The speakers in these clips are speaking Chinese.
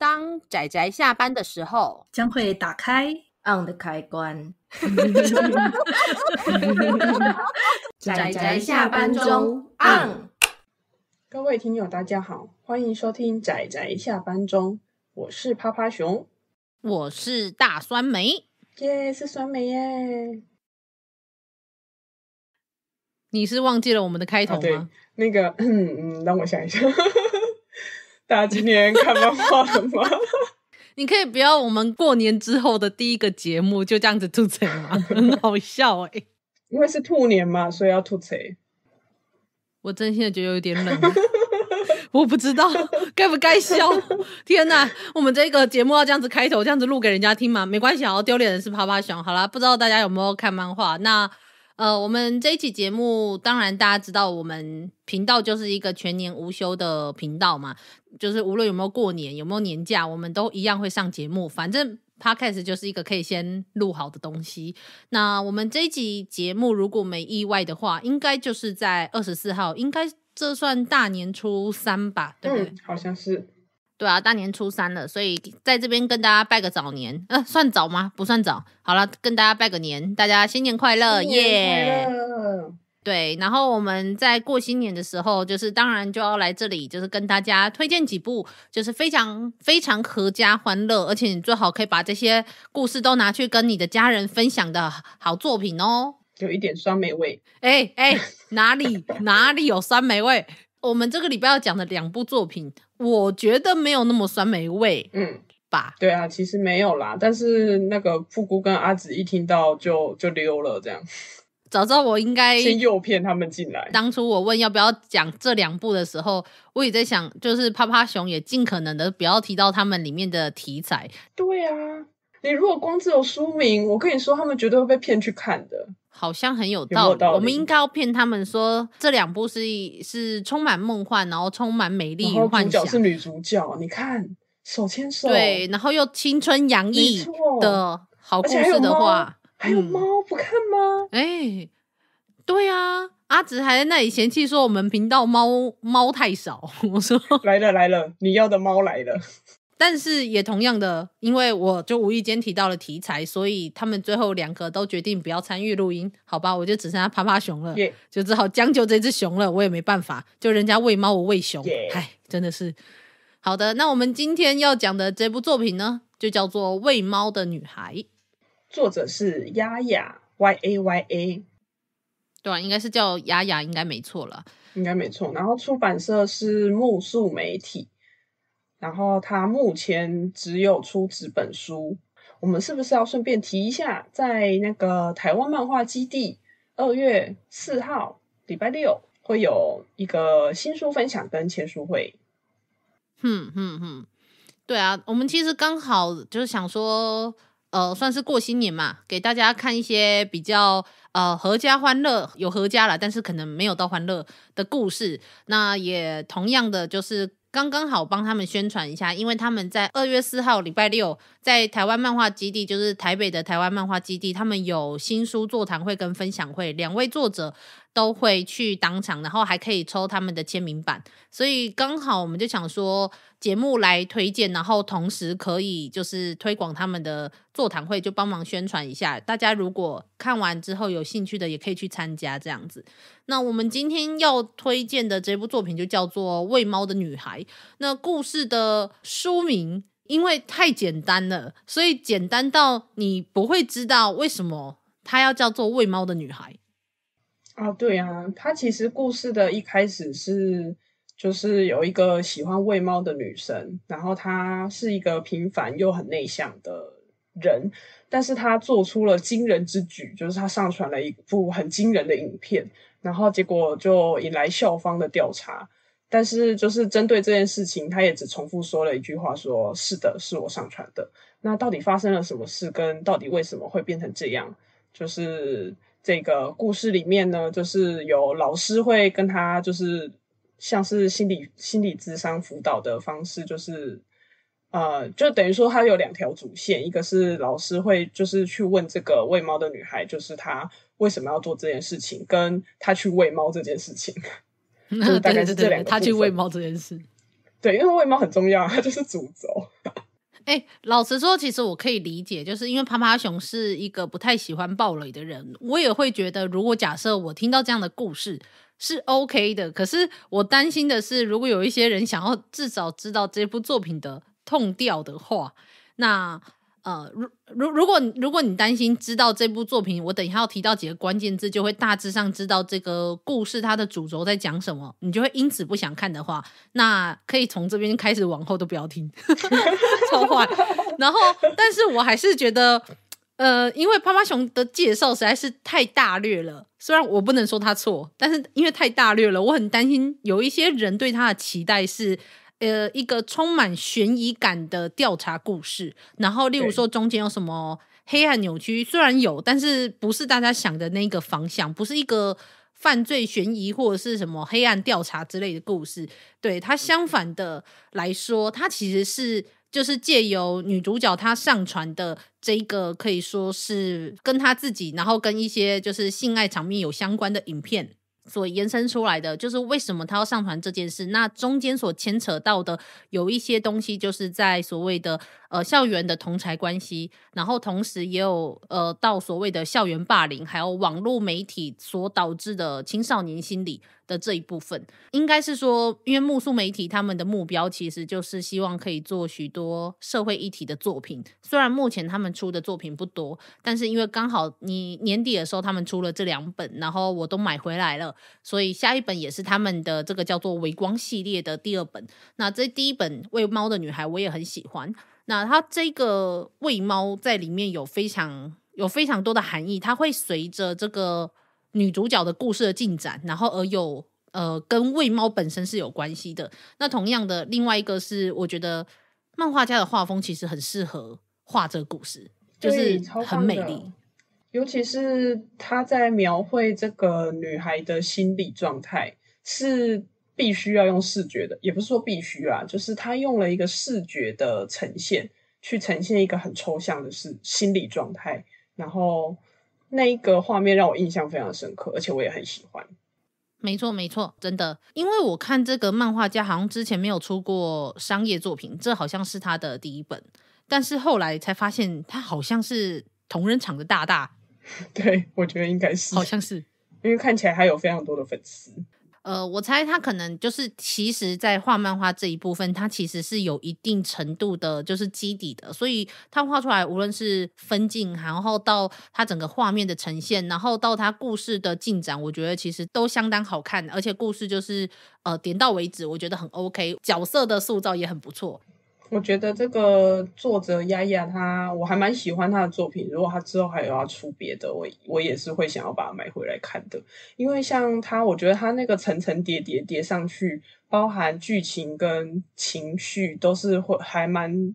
当仔仔下班的时候，将会打开 on 的开关。仔仔下班中 on。各位听友，大家好，欢迎收听仔仔下班中，我是趴趴熊，我是大酸梅，耶是酸梅耶。你是忘记了我们的开头吗？那个，让我想一想。大家今年看漫画了吗？你可以不要我们过年之后的第一个节目就这样子吐槽吗？很好笑哎，因为是兔年嘛，所以要吐槽。我真心的觉得有点冷，我不知道该不该笑。天哪，我们这个节目要这样子开头，这样子录给人家听吗？没关系，好丢脸的是啪啪熊。好啦，不知道大家有没有看漫画？那。呃，我们这一期节目，当然大家知道我们频道就是一个全年无休的频道嘛，就是无论有没有过年，有没有年假，我们都一样会上节目。反正 podcast 就是一个可以先录好的东西。那我们这一集节目，如果没意外的话，应该就是在二十四号，应该这算大年初三吧？对不对？嗯，好像是。对啊，大年初三了，所以在这边跟大家拜个早年，呃，算早吗？不算早。好了，跟大家拜个年，大家新年快乐，耶！对，然后我们在过新年的时候，就是当然就要来这里，就是跟大家推荐几部，就是非常非常合家欢乐，而且你最好可以把这些故事都拿去跟你的家人分享的好作品哦。有一点酸梅味，哎哎，哪里哪里有酸梅味？我们这个礼拜要讲的两部作品。我觉得没有那么酸梅味，嗯吧？对啊，其实没有啦。但是那个富姑跟阿紫一听到就就溜了，这样。早知道我应该先诱骗他们进来。当初我问要不要讲这两部的时候，我也在想，就是趴趴熊也尽可能的不要提到他们里面的题材。对啊。你如果光只有书名，我跟你说，他们绝对会被骗去看的。好像很有道理，我们应该要骗他们说这两部是是充满梦幻，然后充满美丽幻想。主角是女主角，你看手牵手，对，然后又青春洋溢的好故事的话，还有猫不看吗？哎，对啊，阿紫还在那里嫌弃说我们频道猫猫太少。我说来了来了，你要的猫来了。但是也同样的，因为我就无意间提到了题材，所以他们最后两个都决定不要参与录音，好吧？我就只剩下趴趴熊了，就只好将就这只熊了，我也没办法，就人家喂猫，我喂熊，嗨，真的是。好的，那我们今天要讲的这部作品呢，就叫做《喂猫的女孩》，作者是丫丫 （Y A Y A），对啊，应该是叫丫丫，应该没错了，应该没错。然后出版社是木素媒体。然后他目前只有出几本书，我们是不是要顺便提一下，在那个台湾漫画基地二月四号礼拜六会有一个新书分享跟签书会？哼哼哼，对啊，我们其实刚好就是想说，呃，算是过新年嘛，给大家看一些比较呃合家欢乐有合家了，但是可能没有到欢乐的故事，那也同样的就是。刚刚好帮他们宣传一下，因为他们在二月四号礼拜六在台湾漫画基地，就是台北的台湾漫画基地，他们有新书座谈会跟分享会，两位作者。都会去当场，然后还可以抽他们的签名版，所以刚好我们就想说，节目来推荐，然后同时可以就是推广他们的座谈会，就帮忙宣传一下。大家如果看完之后有兴趣的，也可以去参加这样子。那我们今天要推荐的这部作品就叫做《喂猫的女孩》。那故事的书名因为太简单了，所以简单到你不会知道为什么它要叫做《喂猫的女孩》。啊，对啊，他其实故事的一开始是，就是有一个喜欢喂猫的女生，然后她是一个平凡又很内向的人，但是她做出了惊人之举，就是她上传了一部很惊人的影片，然后结果就引来校方的调查，但是就是针对这件事情，他也只重复说了一句话，说是的，是我上传的。那到底发生了什么事？跟到底为什么会变成这样？就是。这个故事里面呢，就是有老师会跟他，就是像是心理心理智商辅导的方式，就是呃，就等于说他有两条主线，一个是老师会就是去问这个喂猫的女孩，就是她为什么要做这件事情，跟她去喂猫这件事情，就大概是这两。他去喂猫这件事，对，因为喂猫很重要，它就是主轴。哎，老实说，其实我可以理解，就是因为趴趴熊是一个不太喜欢暴雷的人，我也会觉得，如果假设我听到这样的故事是 OK 的。可是我担心的是，如果有一些人想要至少知道这部作品的痛调的话，那。呃，如如如果如果你担心知道这部作品，我等一下要提到几个关键字，就会大致上知道这个故事它的主轴在讲什么，你就会因此不想看的话，那可以从这边开始往后都不要听。超坏。然后，但是我还是觉得，呃，因为趴趴熊的介绍实在是太大略了，虽然我不能说他错，但是因为太大略了，我很担心有一些人对他的期待是。呃，一个充满悬疑感的调查故事，然后例如说中间有什么黑暗扭曲，虽然有，但是不是大家想的那个方向，不是一个犯罪悬疑或者是什么黑暗调查之类的故事。对它相反的来说，它其实是就是借由女主角她上传的这个，可以说是跟她自己，然后跟一些就是性爱场面有相关的影片。所延伸出来的就是为什么他要上传这件事？那中间所牵扯到的有一些东西，就是在所谓的呃校园的同才关系，然后同时也有呃到所谓的校园霸凌，还有网络媒体所导致的青少年心理。的这一部分应该是说，因为木素媒体他们的目标其实就是希望可以做许多社会议题的作品。虽然目前他们出的作品不多，但是因为刚好你年底的时候他们出了这两本，然后我都买回来了，所以下一本也是他们的这个叫做“微光”系列的第二本。那这第一本《喂猫的女孩》我也很喜欢。那它这个喂猫在里面有非常有非常多的含义，它会随着这个。女主角的故事的进展，然后而有呃，跟喂猫本身是有关系的。那同样的，另外一个是，我觉得漫画家的画风其实很适合画这个故事，就是很美丽。尤其是他在描绘这个女孩的心理状态，是必须要用视觉的，也不是说必须啊，就是他用了一个视觉的呈现去呈现一个很抽象的事心理状态，然后。那一个画面让我印象非常深刻，而且我也很喜欢。没错，没错，真的，因为我看这个漫画家好像之前没有出过商业作品，这好像是他的第一本，但是后来才发现他好像是同人场的大大，对我觉得应该是，好像是，因为看起来还有非常多的粉丝。呃，我猜他可能就是，其实，在画漫画这一部分，他其实是有一定程度的，就是基底的，所以他画出来，无论是分镜，然后到他整个画面的呈现，然后到他故事的进展，我觉得其实都相当好看，而且故事就是呃点到为止，我觉得很 OK，角色的塑造也很不错。我觉得这个作者丫丫他，我还蛮喜欢他的作品。如果他之后还要出别的，我我也是会想要把它买回来看的。因为像他，我觉得他那个层层叠叠叠上去，包含剧情跟情绪，都是会还蛮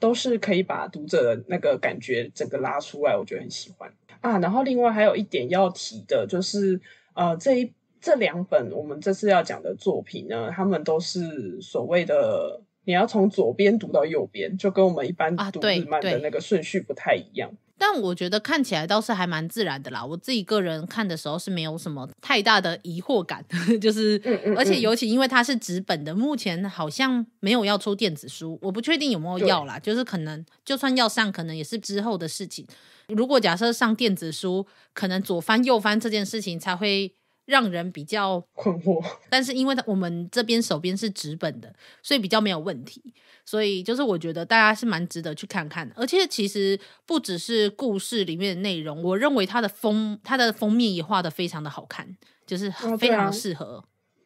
都是可以把读者的那个感觉整个拉出来，我觉得很喜欢啊。然后另外还有一点要提的，就是呃，这一这两本我们这次要讲的作品呢，他们都是所谓的。你要从左边读到右边，就跟我们一般读日漫的那个顺序不太一样。但我觉得看起来倒是还蛮自然的啦。我自己个人看的时候是没有什么太大的疑惑感，就是而且尤其因为它是纸本的，目前好像没有要出电子书，我不确定有没有要啦。就是可能就算要上，可能也是之后的事情。如果假设上电子书，可能左翻右翻这件事情才会。让人比较困惑，但是因为他我们这边手边是纸本的，所以比较没有问题。所以就是我觉得大家是蛮值得去看看的，而且其实不只是故事里面的内容，我认为它的封它的封面也画的非常的好看，就是非常适合。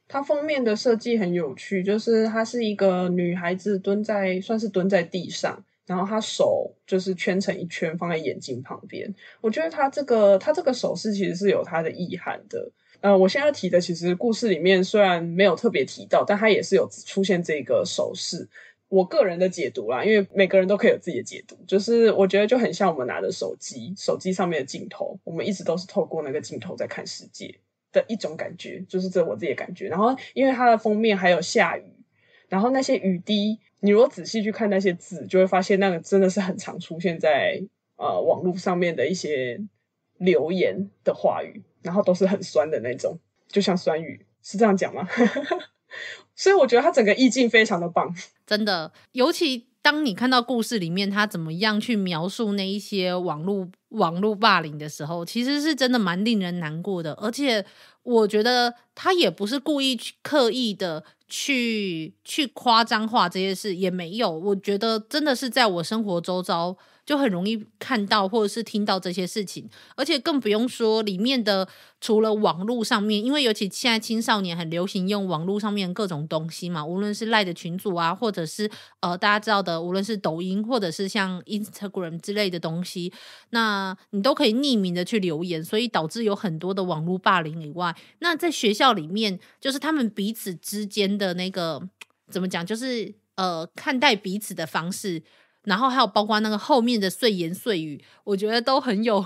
它封面的设计很有趣，就是它是一个女孩子蹲在，算是蹲在地上，然后她手就是圈成一圈放在眼睛旁边。我觉得她这个她这个手势其实是有他的意涵的。呃，我现在要提的其实故事里面虽然没有特别提到，但它也是有出现这个手势。我个人的解读啦，因为每个人都可以有自己的解读，就是我觉得就很像我们拿着手机，手机上面的镜头，我们一直都是透过那个镜头在看世界的一种感觉，就是这我自己的感觉。然后因为它的封面还有下雨，然后那些雨滴，你如果仔细去看那些字，就会发现那个真的是很常出现在呃网络上面的一些留言的话语。然后都是很酸的那种，就像酸雨，是这样讲吗？所以我觉得他整个意境非常的棒，真的。尤其当你看到故事里面他怎么样去描述那一些网络网络霸凌的时候，其实是真的蛮令人难过的。而且我觉得他也不是故意去刻意的去去夸张化这些事，也没有。我觉得真的是在我生活周遭。就很容易看到或者是听到这些事情，而且更不用说里面的除了网络上面，因为尤其现在青少年很流行用网络上面各种东西嘛，无论是赖的群组啊，或者是呃大家知道的，无论是抖音或者是像 Instagram 之类的东西，那你都可以匿名的去留言，所以导致有很多的网络霸凌以外，那在学校里面就是他们彼此之间的那个怎么讲，就是呃看待彼此的方式。然后还有包括那个后面的碎言碎语，我觉得都很有，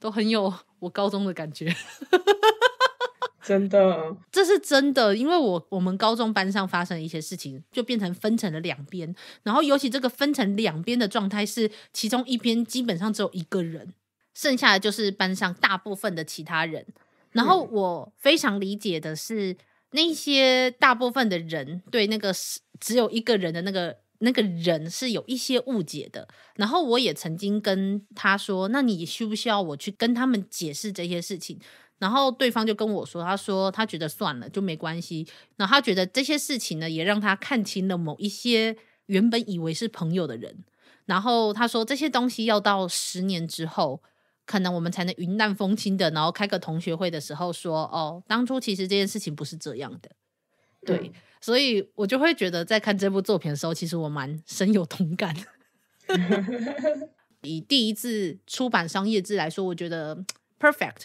都很有我高中的感觉，真的，这是真的，因为我我们高中班上发生一些事情，就变成分成了两边，然后尤其这个分成两边的状态是，其中一边基本上只有一个人，剩下的就是班上大部分的其他人，然后我非常理解的是那些大部分的人对那个只有一个人的那个。那个人是有一些误解的，然后我也曾经跟他说：“那你需不需要我去跟他们解释这些事情？”然后对方就跟我说：“他说他觉得算了，就没关系。那他觉得这些事情呢，也让他看清了某一些原本以为是朋友的人。然后他说这些东西要到十年之后，可能我们才能云淡风轻的，然后开个同学会的时候说：‘哦，当初其实这件事情不是这样的。’对。”所以我就会觉得，在看这部作品的时候，其实我蛮深有同感。以第一次出版商业制来说，我觉得 perfect，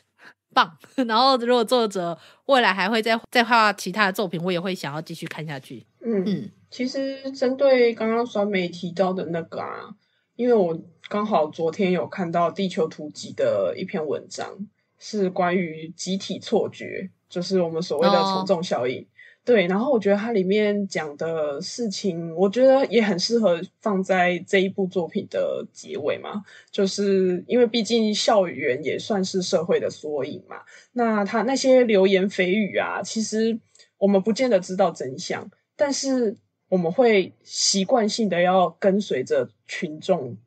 棒。然后，如果作者未来还会再再画其他的作品，我也会想要继续看下去。嗯，其实针对刚刚刷梅提到的那个啊，因为我刚好昨天有看到《地球图集》的一篇文章，是关于集体错觉，就是我们所谓的从众效应。对，然后我觉得它里面讲的事情，我觉得也很适合放在这一部作品的结尾嘛。就是因为毕竟校园也算是社会的缩影嘛。那他那些流言蜚语啊，其实我们不见得知道真相，但是我们会习惯性的要跟随着群众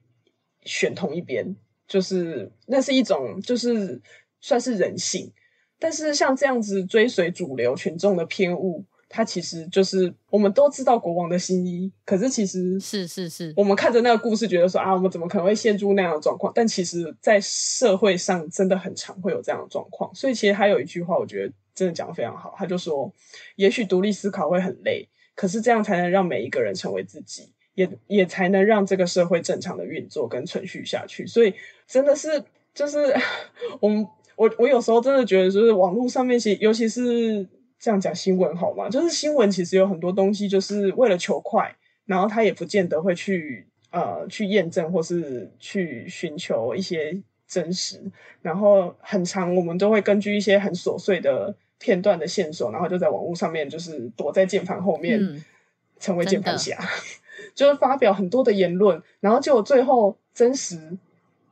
选同一边，就是那是一种，就是算是人性。但是像这样子追随主流群众的偏误，它其实就是我们都知道国王的新衣，可是其实是是是，我们看着那个故事，觉得说啊，我们怎么可能会陷入那样的状况？但其实，在社会上真的很常会有这样的状况。所以其实他有一句话，我觉得真的讲的非常好，他就说：也许独立思考会很累，可是这样才能让每一个人成为自己，也也才能让这个社会正常的运作跟存续下去。所以真的是就是 我们。我我有时候真的觉得，就是网络上面，其实尤其是这样讲新闻好吗？就是新闻其实有很多东西，就是为了求快，然后他也不见得会去呃去验证，或是去寻求一些真实。然后很长，我们都会根据一些很琐碎的片段的线索，然后就在网络上面，就是躲在键盘后面，成为键盘侠，就是发表很多的言论，然后就最后真实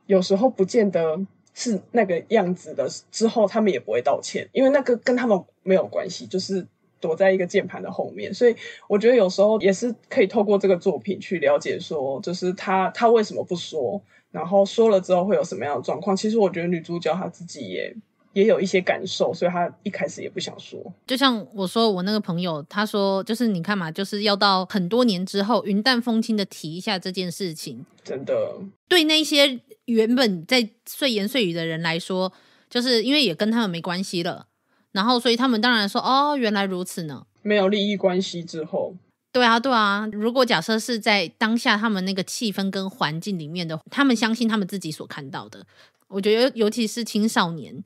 有时候不见得。是那个样子的，之后他们也不会道歉，因为那个跟他们没有关系，就是躲在一个键盘的后面。所以我觉得有时候也是可以透过这个作品去了解，说就是他他为什么不说，然后说了之后会有什么样的状况。其实我觉得女主角她自己也。也有一些感受，所以他一开始也不想说。就像我说，我那个朋友他说，就是你看嘛，就是要到很多年之后，云淡风轻的提一下这件事情。真的，对那些原本在碎言碎语的人来说，就是因为也跟他们没关系了。然后，所以他们当然说：“哦，原来如此呢。”没有利益关系之后，对啊，对啊。如果假设是在当下他们那个气氛跟环境里面的，他们相信他们自己所看到的。我觉得，尤其是青少年。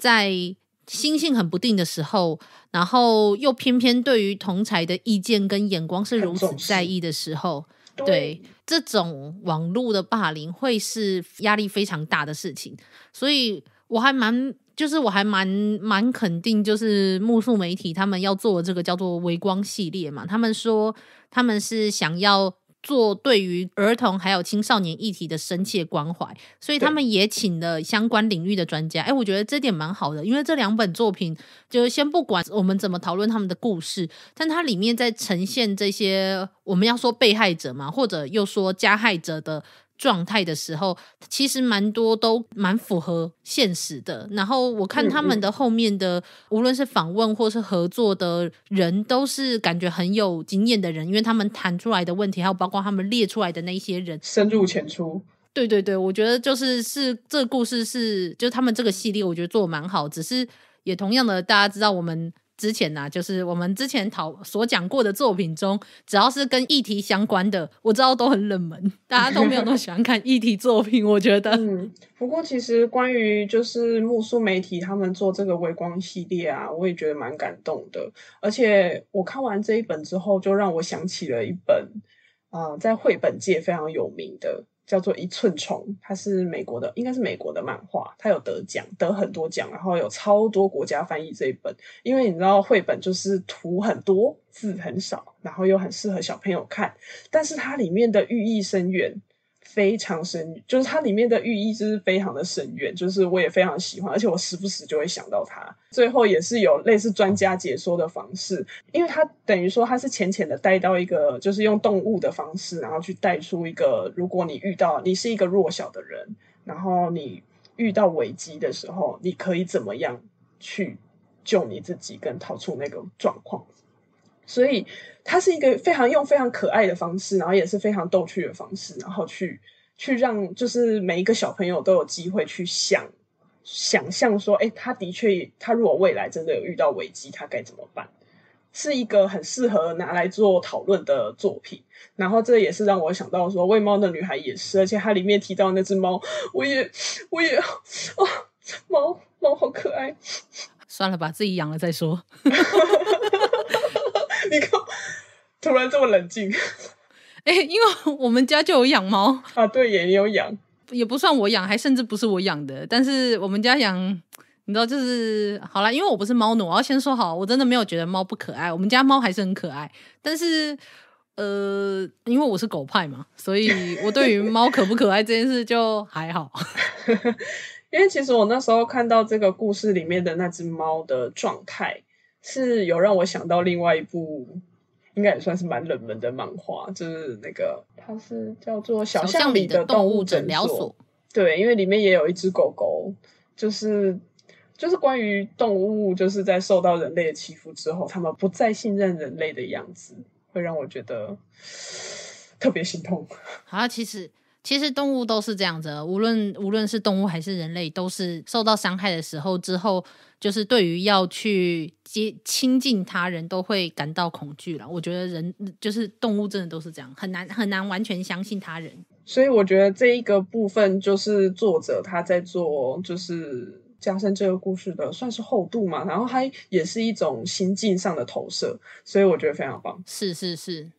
在心性很不定的时候，然后又偏偏对于同才的意见跟眼光是如此在意的时候，对这种网络的霸凌会是压力非常大的事情。所以，我还蛮，就是我还蛮蛮肯定，就是木素媒体他们要做这个叫做“微光”系列嘛，他们说他们是想要。做对于儿童还有青少年议题的深切关怀，所以他们也请了相关领域的专家。哎，我觉得这点蛮好的，因为这两本作品，就先不管我们怎么讨论他们的故事，但它里面在呈现这些我们要说被害者嘛，或者又说加害者的。状态的时候，其实蛮多都蛮符合现实的。然后我看他们的后面的，无论是访问或是合作的人，都是感觉很有经验的人，因为他们谈出来的问题，还有包括他们列出来的那些人，深入浅出。对对对，我觉得就是是这个故事是就他们这个系列，我觉得做蛮好。只是也同样的，大家知道我们。之前呢，就是我们之前讨所讲过的作品中，只要是跟议题相关的，我知道都很冷门，大家都没有那么喜欢看议题作品。我觉得，嗯，不过其实关于就是木素媒体他们做这个微光系列啊，我也觉得蛮感动的。而且我看完这一本之后，就让我想起了一本啊，在绘本界非常有名的。叫做《一寸虫》，它是美国的，应该是美国的漫画，它有得奖，得很多奖，然后有超多国家翻译这一本，因为你知道，绘本就是图很多，字很少，然后又很适合小朋友看，但是它里面的寓意深远。非常深，就是它里面的寓意就是非常的深远，就是我也非常喜欢，而且我时不时就会想到它。最后也是有类似专家解说的方式，因为它等于说它是浅浅的带到一个，就是用动物的方式，然后去带出一个，如果你遇到你是一个弱小的人，然后你遇到危机的时候，你可以怎么样去救你自己跟逃出那个状况。所以它是一个非常用非常可爱的方式，然后也是非常逗趣的方式，然后去去让就是每一个小朋友都有机会去想想象说，哎，他的确，他如果未来真的有遇到危机，他该怎么办？是一个很适合拿来做讨论的作品。然后这也是让我想到说，《喂猫的女孩》也是，而且它里面提到那只猫，我也我也哦，猫猫好可爱，算了吧，自己养了再说。你靠！突然这么冷静，哎，因为我们家就有养猫啊，对，也有养，也不算我养，还甚至不是我养的，但是我们家养，你知道，就是好了，因为我不是猫奴，我要先说好，我真的没有觉得猫不可爱，我们家猫还是很可爱，但是呃，因为我是狗派嘛，所以我对于猫可不可爱这件事就还好，因为其实我那时候看到这个故事里面的那只猫的状态。是有让我想到另外一部，应该也算是蛮冷门的漫画，就是那个，它是叫做《小巷里的动物诊所》。对，因为里面也有一只狗狗，就是就是关于动物，就是在受到人类的欺负之后，他们不再信任人类的样子，会让我觉得 特别心痛。啊，其实。其实动物都是这样子，无论无论是动物还是人类，都是受到伤害的时候之后，就是对于要去接亲近他人都会感到恐惧了。我觉得人就是动物，真的都是这样，很难很难完全相信他人。所以我觉得这一个部分就是作者他在做，就是加深这个故事的算是厚度嘛，然后还也是一种心境上的投射，所以我觉得非常棒。是是是。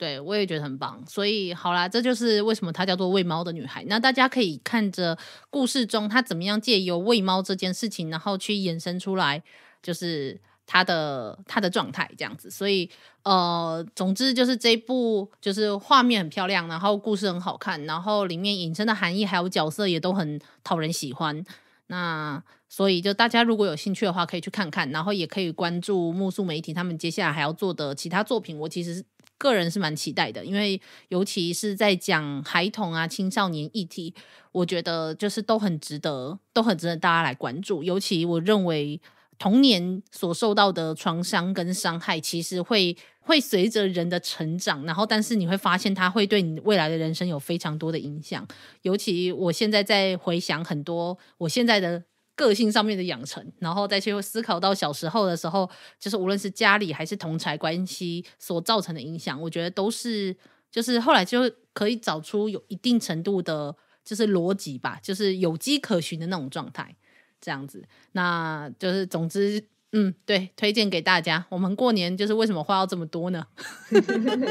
对我也觉得很棒，所以好啦，这就是为什么她叫做喂猫的女孩。那大家可以看着故事中她怎么样借由喂猫这件事情，然后去延伸出来，就是她的她的状态这样子。所以呃，总之就是这部就是画面很漂亮，然后故事很好看，然后里面隐身的含义还有角色也都很讨人喜欢。那所以就大家如果有兴趣的话，可以去看看，然后也可以关注木素媒体他们接下来还要做的其他作品。我其实。个人是蛮期待的，因为尤其是在讲孩童啊、青少年议题，我觉得就是都很值得，都很值得大家来关注。尤其我认为童年所受到的创伤跟伤害，其实会会随着人的成长，然后但是你会发现它会对你未来的人生有非常多的影响。尤其我现在在回想很多我现在的。个性上面的养成，然后再去思考到小时候的时候，就是无论是家里还是同才关系所造成的影响，我觉得都是就是后来就可以找出有一定程度的，就是逻辑吧，就是有迹可循的那种状态。这样子，那就是总之，嗯，对，推荐给大家。我们过年就是为什么话要这么多呢？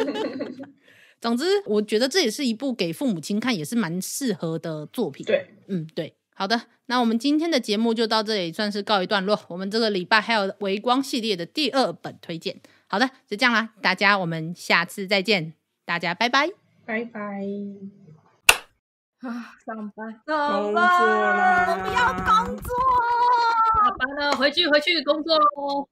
总之，我觉得这也是一部给父母亲看也是蛮适合的作品。对，嗯，对。好的，那我们今天的节目就到这里，算是告一段落。我们这个礼拜还有微光系列的第二本推荐。好的，就这样啦，大家我们下次再见，大家拜拜，拜拜。啊，上班，上班，不要工作，下班了，回去回去工作喽。